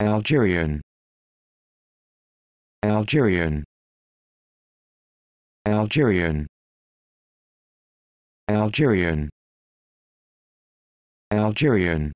Algerian Algerian Algerian Algerian Algerian